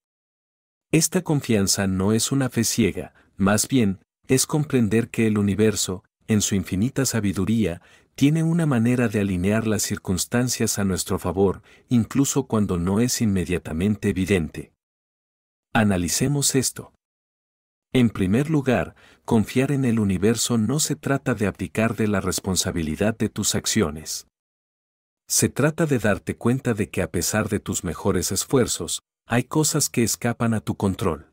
Esta confianza no es una fe ciega, más bien, es comprender que el universo, en su infinita sabiduría, tiene una manera de alinear las circunstancias a nuestro favor, incluso cuando no es inmediatamente evidente. Analicemos esto. En primer lugar, confiar en el universo no se trata de abdicar de la responsabilidad de tus acciones. Se trata de darte cuenta de que a pesar de tus mejores esfuerzos, hay cosas que escapan a tu control.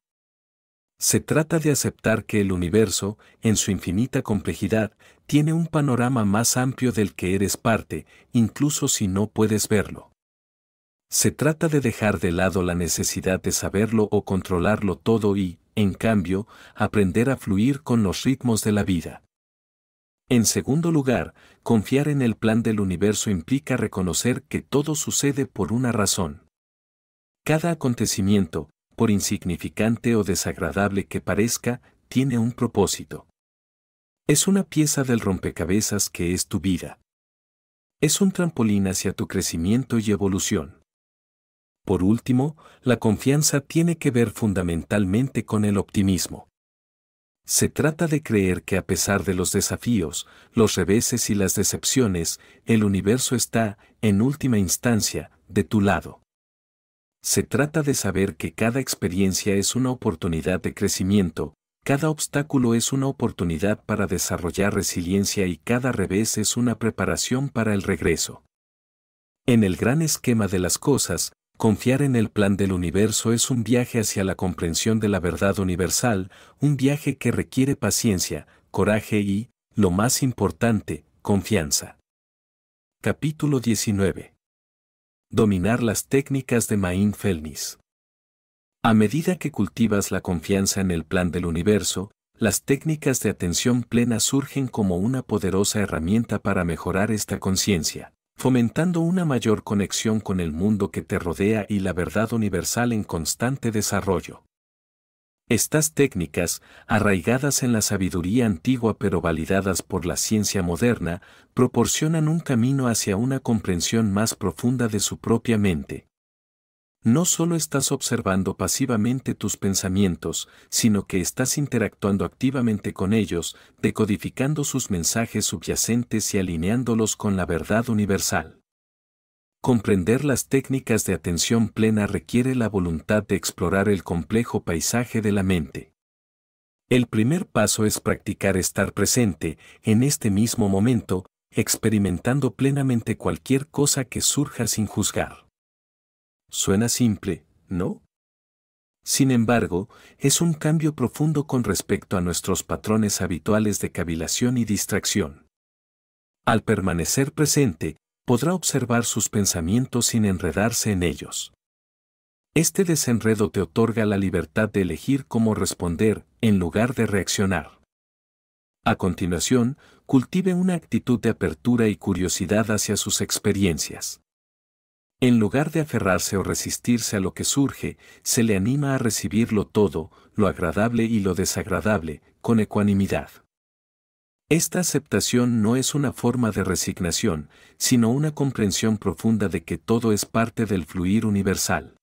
Se trata de aceptar que el universo, en su infinita complejidad, tiene un panorama más amplio del que eres parte, incluso si no puedes verlo. Se trata de dejar de lado la necesidad de saberlo o controlarlo todo y, en cambio, aprender a fluir con los ritmos de la vida. En segundo lugar, confiar en el plan del universo implica reconocer que todo sucede por una razón. Cada acontecimiento, por insignificante o desagradable que parezca, tiene un propósito. Es una pieza del rompecabezas que es tu vida. Es un trampolín hacia tu crecimiento y evolución. Por último, la confianza tiene que ver fundamentalmente con el optimismo. Se trata de creer que a pesar de los desafíos, los reveses y las decepciones, el universo está, en última instancia, de tu lado. Se trata de saber que cada experiencia es una oportunidad de crecimiento, cada obstáculo es una oportunidad para desarrollar resiliencia y cada revés es una preparación para el regreso. En el gran esquema de las cosas, confiar en el plan del universo es un viaje hacia la comprensión de la verdad universal, un viaje que requiere paciencia, coraje y, lo más importante, confianza. Capítulo 19 dominar las técnicas de mindfulness. A medida que cultivas la confianza en el plan del universo, las técnicas de atención plena surgen como una poderosa herramienta para mejorar esta conciencia, fomentando una mayor conexión con el mundo que te rodea y la verdad universal en constante desarrollo. Estas técnicas, arraigadas en la sabiduría antigua pero validadas por la ciencia moderna, proporcionan un camino hacia una comprensión más profunda de su propia mente. No solo estás observando pasivamente tus pensamientos, sino que estás interactuando activamente con ellos, decodificando sus mensajes subyacentes y alineándolos con la verdad universal. Comprender las técnicas de atención plena requiere la voluntad de explorar el complejo paisaje de la mente. El primer paso es practicar estar presente, en este mismo momento, experimentando plenamente cualquier cosa que surja sin juzgar. Suena simple, ¿no? Sin embargo, es un cambio profundo con respecto a nuestros patrones habituales de cavilación y distracción. Al permanecer presente, podrá observar sus pensamientos sin enredarse en ellos. Este desenredo te otorga la libertad de elegir cómo responder, en lugar de reaccionar. A continuación, cultive una actitud de apertura y curiosidad hacia sus experiencias. En lugar de aferrarse o resistirse a lo que surge, se le anima a recibirlo todo, lo agradable y lo desagradable, con ecuanimidad. Esta aceptación no es una forma de resignación, sino una comprensión profunda de que todo es parte del fluir universal.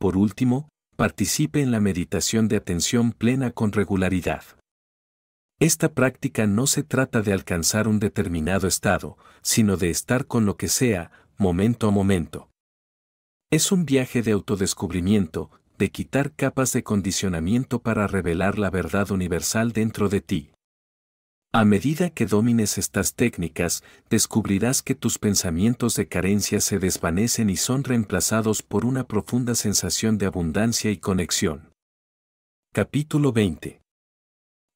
Por último, participe en la meditación de atención plena con regularidad. Esta práctica no se trata de alcanzar un determinado estado, sino de estar con lo que sea, momento a momento. Es un viaje de autodescubrimiento, de quitar capas de condicionamiento para revelar la verdad universal dentro de ti. A medida que domines estas técnicas, descubrirás que tus pensamientos de carencia se desvanecen y son reemplazados por una profunda sensación de abundancia y conexión. Capítulo 20.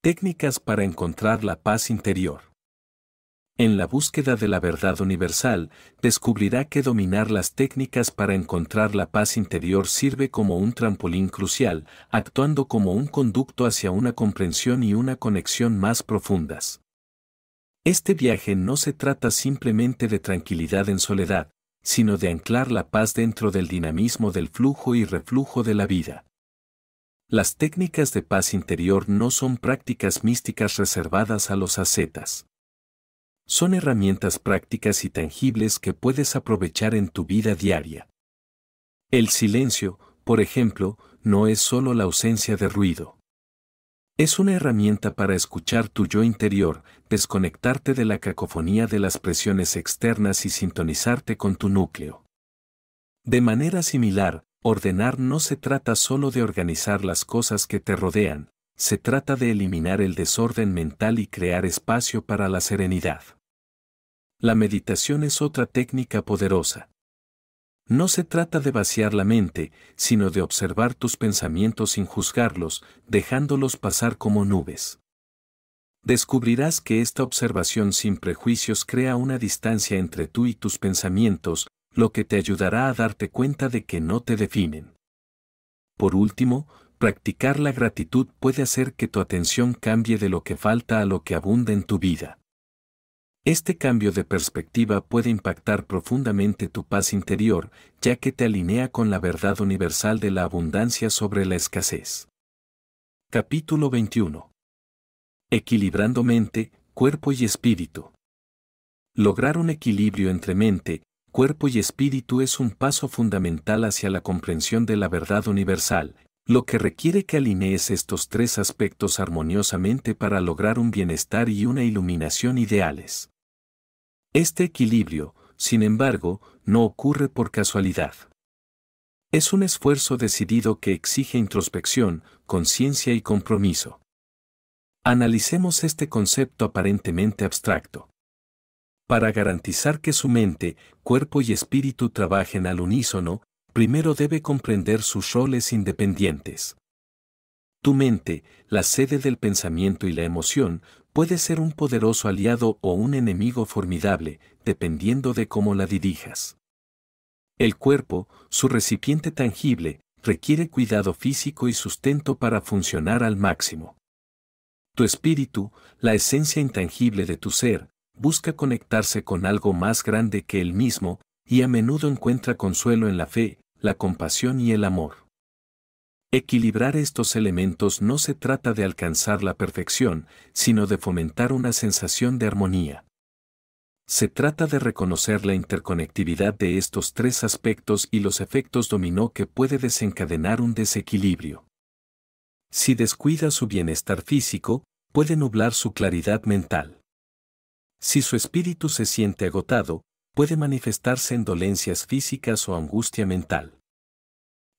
Técnicas para encontrar la paz interior. En la búsqueda de la verdad universal, descubrirá que dominar las técnicas para encontrar la paz interior sirve como un trampolín crucial, actuando como un conducto hacia una comprensión y una conexión más profundas. Este viaje no se trata simplemente de tranquilidad en soledad, sino de anclar la paz dentro del dinamismo del flujo y reflujo de la vida. Las técnicas de paz interior no son prácticas místicas reservadas a los ascetas. Son herramientas prácticas y tangibles que puedes aprovechar en tu vida diaria. El silencio, por ejemplo, no es solo la ausencia de ruido. Es una herramienta para escuchar tu yo interior, desconectarte de la cacofonía de las presiones externas y sintonizarte con tu núcleo. De manera similar, ordenar no se trata solo de organizar las cosas que te rodean, se trata de eliminar el desorden mental y crear espacio para la serenidad. La meditación es otra técnica poderosa. No se trata de vaciar la mente, sino de observar tus pensamientos sin juzgarlos, dejándolos pasar como nubes. Descubrirás que esta observación sin prejuicios crea una distancia entre tú y tus pensamientos, lo que te ayudará a darte cuenta de que no te definen. Por último, Practicar la gratitud puede hacer que tu atención cambie de lo que falta a lo que abunda en tu vida. Este cambio de perspectiva puede impactar profundamente tu paz interior, ya que te alinea con la verdad universal de la abundancia sobre la escasez. Capítulo 21. Equilibrando mente, cuerpo y espíritu. Lograr un equilibrio entre mente, cuerpo y espíritu es un paso fundamental hacia la comprensión de la verdad universal, lo que requiere que alinees estos tres aspectos armoniosamente para lograr un bienestar y una iluminación ideales. Este equilibrio, sin embargo, no ocurre por casualidad. Es un esfuerzo decidido que exige introspección, conciencia y compromiso. Analicemos este concepto aparentemente abstracto. Para garantizar que su mente, cuerpo y espíritu trabajen al unísono, primero debe comprender sus roles independientes. Tu mente, la sede del pensamiento y la emoción, puede ser un poderoso aliado o un enemigo formidable, dependiendo de cómo la dirijas. El cuerpo, su recipiente tangible, requiere cuidado físico y sustento para funcionar al máximo. Tu espíritu, la esencia intangible de tu ser, busca conectarse con algo más grande que él mismo, y a menudo encuentra consuelo en la fe, la compasión y el amor. Equilibrar estos elementos no se trata de alcanzar la perfección, sino de fomentar una sensación de armonía. Se trata de reconocer la interconectividad de estos tres aspectos y los efectos dominó que puede desencadenar un desequilibrio. Si descuida su bienestar físico, puede nublar su claridad mental. Si su espíritu se siente agotado, puede manifestarse en dolencias físicas o angustia mental.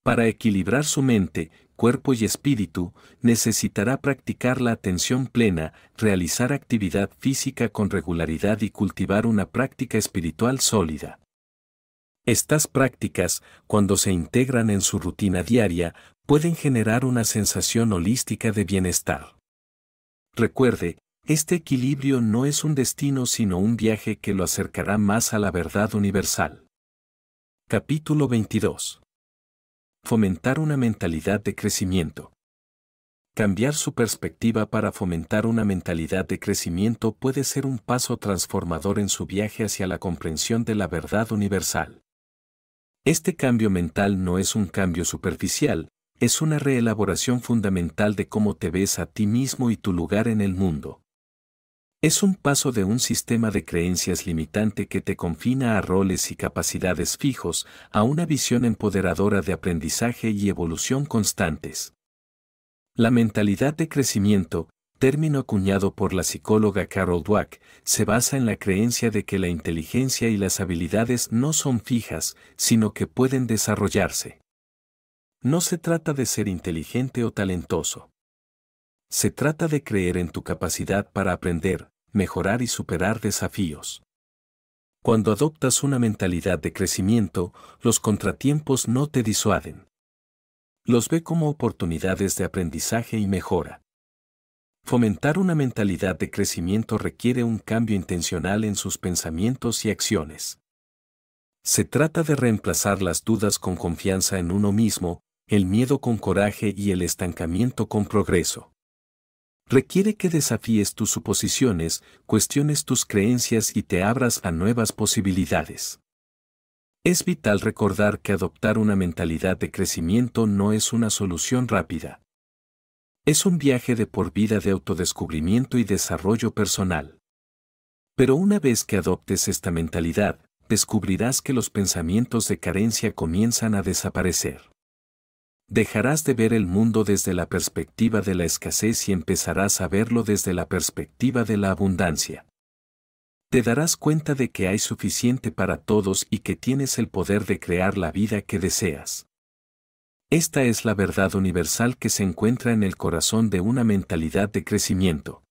Para equilibrar su mente, cuerpo y espíritu, necesitará practicar la atención plena, realizar actividad física con regularidad y cultivar una práctica espiritual sólida. Estas prácticas, cuando se integran en su rutina diaria, pueden generar una sensación holística de bienestar. Recuerde, este equilibrio no es un destino sino un viaje que lo acercará más a la verdad universal. Capítulo 22 Fomentar una mentalidad de crecimiento. Cambiar su perspectiva para fomentar una mentalidad de crecimiento puede ser un paso transformador en su viaje hacia la comprensión de la verdad universal. Este cambio mental no es un cambio superficial, es una reelaboración fundamental de cómo te ves a ti mismo y tu lugar en el mundo. Es un paso de un sistema de creencias limitante que te confina a roles y capacidades fijos a una visión empoderadora de aprendizaje y evolución constantes. La mentalidad de crecimiento, término acuñado por la psicóloga Carol Dweck, se basa en la creencia de que la inteligencia y las habilidades no son fijas, sino que pueden desarrollarse. No se trata de ser inteligente o talentoso. Se trata de creer en tu capacidad para aprender, mejorar y superar desafíos. Cuando adoptas una mentalidad de crecimiento, los contratiempos no te disuaden. Los ve como oportunidades de aprendizaje y mejora. Fomentar una mentalidad de crecimiento requiere un cambio intencional en sus pensamientos y acciones. Se trata de reemplazar las dudas con confianza en uno mismo, el miedo con coraje y el estancamiento con progreso requiere que desafíes tus suposiciones, cuestiones tus creencias y te abras a nuevas posibilidades. Es vital recordar que adoptar una mentalidad de crecimiento no es una solución rápida. Es un viaje de por vida de autodescubrimiento y desarrollo personal. Pero una vez que adoptes esta mentalidad, descubrirás que los pensamientos de carencia comienzan a desaparecer. Dejarás de ver el mundo desde la perspectiva de la escasez y empezarás a verlo desde la perspectiva de la abundancia. Te darás cuenta de que hay suficiente para todos y que tienes el poder de crear la vida que deseas. Esta es la verdad universal que se encuentra en el corazón de una mentalidad de crecimiento.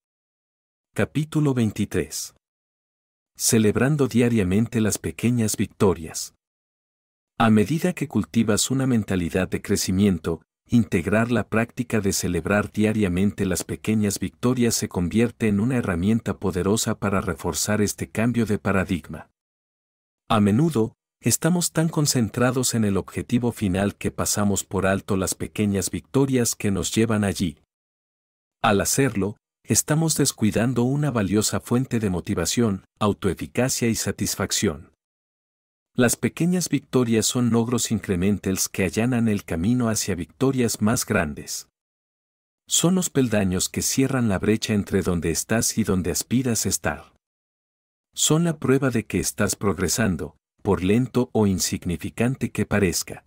Capítulo 23. Celebrando diariamente las pequeñas victorias. A medida que cultivas una mentalidad de crecimiento, integrar la práctica de celebrar diariamente las pequeñas victorias se convierte en una herramienta poderosa para reforzar este cambio de paradigma. A menudo, estamos tan concentrados en el objetivo final que pasamos por alto las pequeñas victorias que nos llevan allí. Al hacerlo, estamos descuidando una valiosa fuente de motivación, autoeficacia y satisfacción. Las pequeñas victorias son logros incrementales que allanan el camino hacia victorias más grandes. Son los peldaños que cierran la brecha entre donde estás y donde aspiras estar. Son la prueba de que estás progresando, por lento o insignificante que parezca.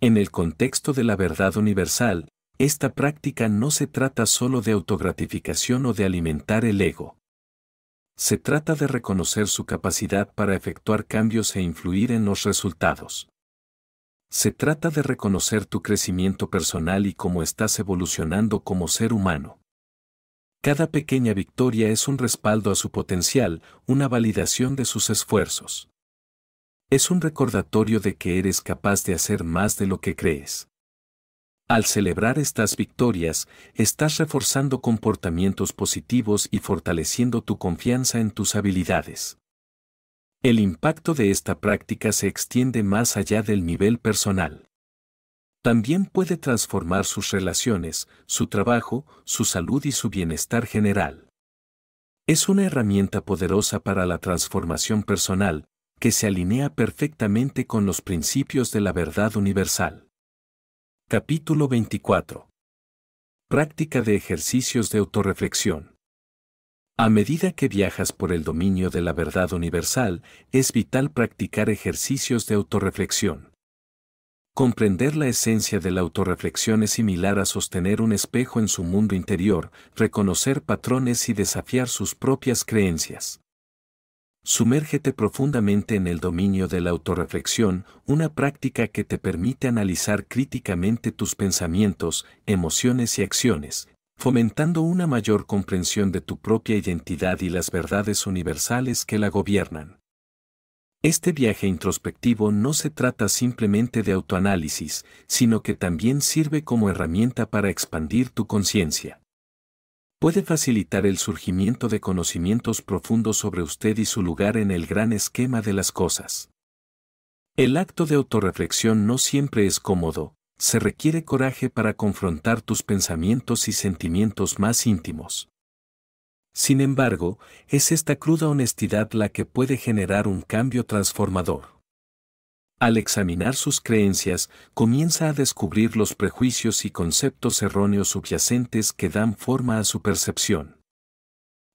En el contexto de la verdad universal, esta práctica no se trata solo de autogratificación o de alimentar el ego se trata de reconocer su capacidad para efectuar cambios e influir en los resultados. Se trata de reconocer tu crecimiento personal y cómo estás evolucionando como ser humano. Cada pequeña victoria es un respaldo a su potencial, una validación de sus esfuerzos. Es un recordatorio de que eres capaz de hacer más de lo que crees. Al celebrar estas victorias, estás reforzando comportamientos positivos y fortaleciendo tu confianza en tus habilidades. El impacto de esta práctica se extiende más allá del nivel personal. También puede transformar sus relaciones, su trabajo, su salud y su bienestar general. Es una herramienta poderosa para la transformación personal, que se alinea perfectamente con los principios de la verdad universal. Capítulo 24. Práctica de ejercicios de autorreflexión. A medida que viajas por el dominio de la verdad universal, es vital practicar ejercicios de autorreflexión. Comprender la esencia de la autorreflexión es similar a sostener un espejo en su mundo interior, reconocer patrones y desafiar sus propias creencias. Sumérgete profundamente en el dominio de la autorreflexión, una práctica que te permite analizar críticamente tus pensamientos, emociones y acciones, fomentando una mayor comprensión de tu propia identidad y las verdades universales que la gobiernan. Este viaje introspectivo no se trata simplemente de autoanálisis, sino que también sirve como herramienta para expandir tu conciencia puede facilitar el surgimiento de conocimientos profundos sobre usted y su lugar en el gran esquema de las cosas. El acto de autorreflexión no siempre es cómodo, se requiere coraje para confrontar tus pensamientos y sentimientos más íntimos. Sin embargo, es esta cruda honestidad la que puede generar un cambio transformador. Al examinar sus creencias, comienza a descubrir los prejuicios y conceptos erróneos subyacentes que dan forma a su percepción.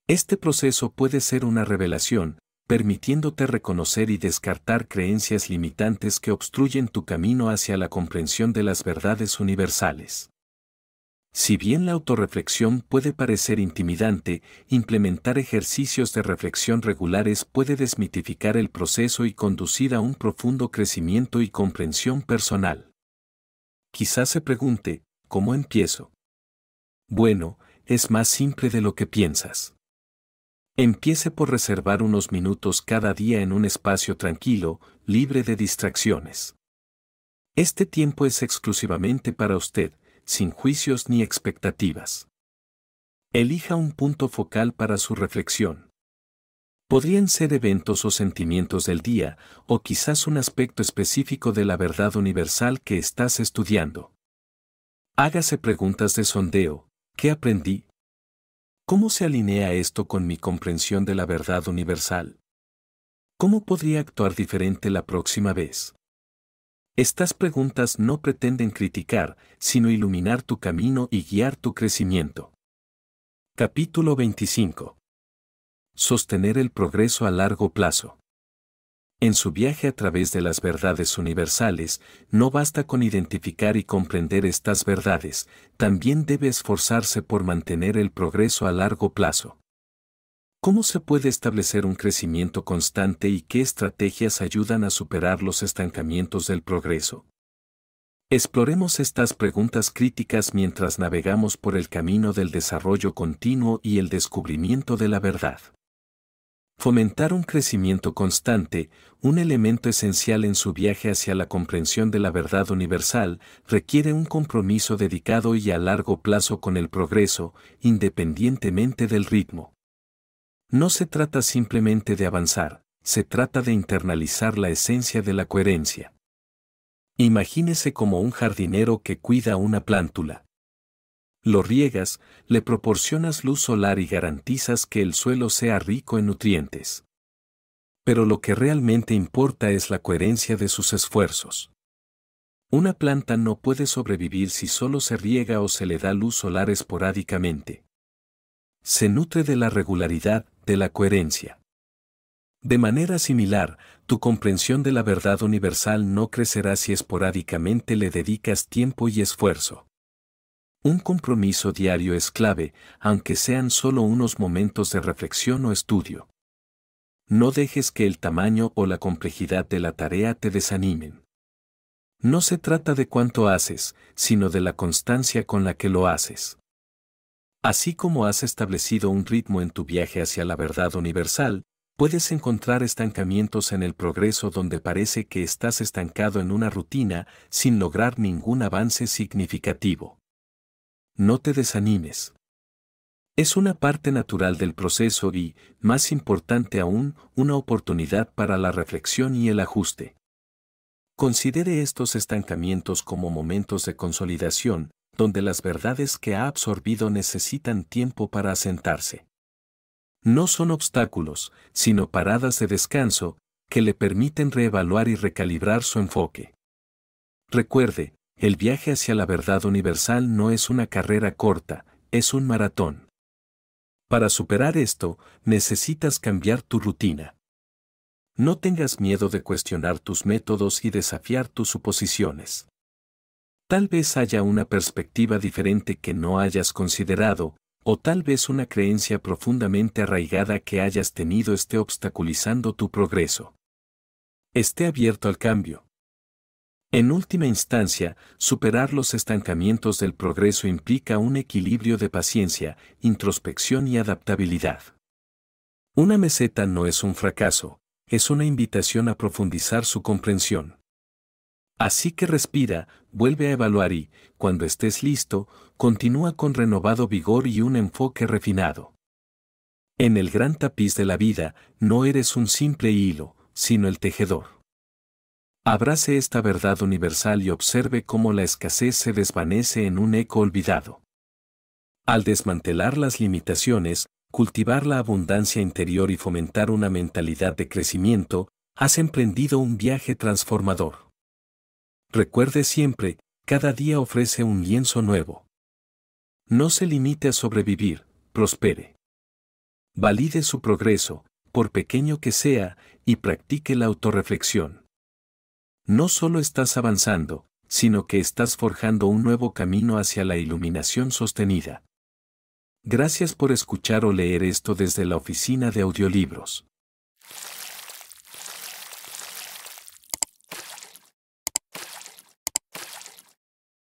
Este proceso puede ser una revelación, permitiéndote reconocer y descartar creencias limitantes que obstruyen tu camino hacia la comprensión de las verdades universales. Si bien la autorreflexión puede parecer intimidante, implementar ejercicios de reflexión regulares puede desmitificar el proceso y conducir a un profundo crecimiento y comprensión personal. Quizás se pregunte, ¿cómo empiezo? Bueno, es más simple de lo que piensas. Empiece por reservar unos minutos cada día en un espacio tranquilo, libre de distracciones. Este tiempo es exclusivamente para usted, sin juicios ni expectativas. Elija un punto focal para su reflexión. Podrían ser eventos o sentimientos del día, o quizás un aspecto específico de la verdad universal que estás estudiando. Hágase preguntas de sondeo, ¿qué aprendí? ¿Cómo se alinea esto con mi comprensión de la verdad universal? ¿Cómo podría actuar diferente la próxima vez? Estas preguntas no pretenden criticar, sino iluminar tu camino y guiar tu crecimiento. Capítulo 25. Sostener el progreso a largo plazo. En su viaje a través de las verdades universales, no basta con identificar y comprender estas verdades, también debe esforzarse por mantener el progreso a largo plazo. ¿Cómo se puede establecer un crecimiento constante y qué estrategias ayudan a superar los estancamientos del progreso? Exploremos estas preguntas críticas mientras navegamos por el camino del desarrollo continuo y el descubrimiento de la verdad. Fomentar un crecimiento constante, un elemento esencial en su viaje hacia la comprensión de la verdad universal, requiere un compromiso dedicado y a largo plazo con el progreso, independientemente del ritmo. No se trata simplemente de avanzar, se trata de internalizar la esencia de la coherencia. Imagínese como un jardinero que cuida una plántula. Lo riegas, le proporcionas luz solar y garantizas que el suelo sea rico en nutrientes. Pero lo que realmente importa es la coherencia de sus esfuerzos. Una planta no puede sobrevivir si solo se riega o se le da luz solar esporádicamente se nutre de la regularidad, de la coherencia. De manera similar, tu comprensión de la verdad universal no crecerá si esporádicamente le dedicas tiempo y esfuerzo. Un compromiso diario es clave, aunque sean solo unos momentos de reflexión o estudio. No dejes que el tamaño o la complejidad de la tarea te desanimen. No se trata de cuánto haces, sino de la constancia con la que lo haces. Así como has establecido un ritmo en tu viaje hacia la verdad universal, puedes encontrar estancamientos en el progreso donde parece que estás estancado en una rutina sin lograr ningún avance significativo. No te desanimes. Es una parte natural del proceso y, más importante aún, una oportunidad para la reflexión y el ajuste. Considere estos estancamientos como momentos de consolidación, donde las verdades que ha absorbido necesitan tiempo para asentarse. No son obstáculos, sino paradas de descanso, que le permiten reevaluar y recalibrar su enfoque. Recuerde, el viaje hacia la verdad universal no es una carrera corta, es un maratón. Para superar esto, necesitas cambiar tu rutina. No tengas miedo de cuestionar tus métodos y desafiar tus suposiciones. Tal vez haya una perspectiva diferente que no hayas considerado, o tal vez una creencia profundamente arraigada que hayas tenido esté obstaculizando tu progreso. Esté abierto al cambio. En última instancia, superar los estancamientos del progreso implica un equilibrio de paciencia, introspección y adaptabilidad. Una meseta no es un fracaso, es una invitación a profundizar su comprensión. Así que respira, vuelve a evaluar y, cuando estés listo, continúa con renovado vigor y un enfoque refinado. En el gran tapiz de la vida, no eres un simple hilo, sino el tejedor. Abrace esta verdad universal y observe cómo la escasez se desvanece en un eco olvidado. Al desmantelar las limitaciones, cultivar la abundancia interior y fomentar una mentalidad de crecimiento, has emprendido un viaje transformador. Recuerde siempre, cada día ofrece un lienzo nuevo. No se limite a sobrevivir, prospere. Valide su progreso, por pequeño que sea, y practique la autorreflexión. No solo estás avanzando, sino que estás forjando un nuevo camino hacia la iluminación sostenida. Gracias por escuchar o leer esto desde la oficina de audiolibros.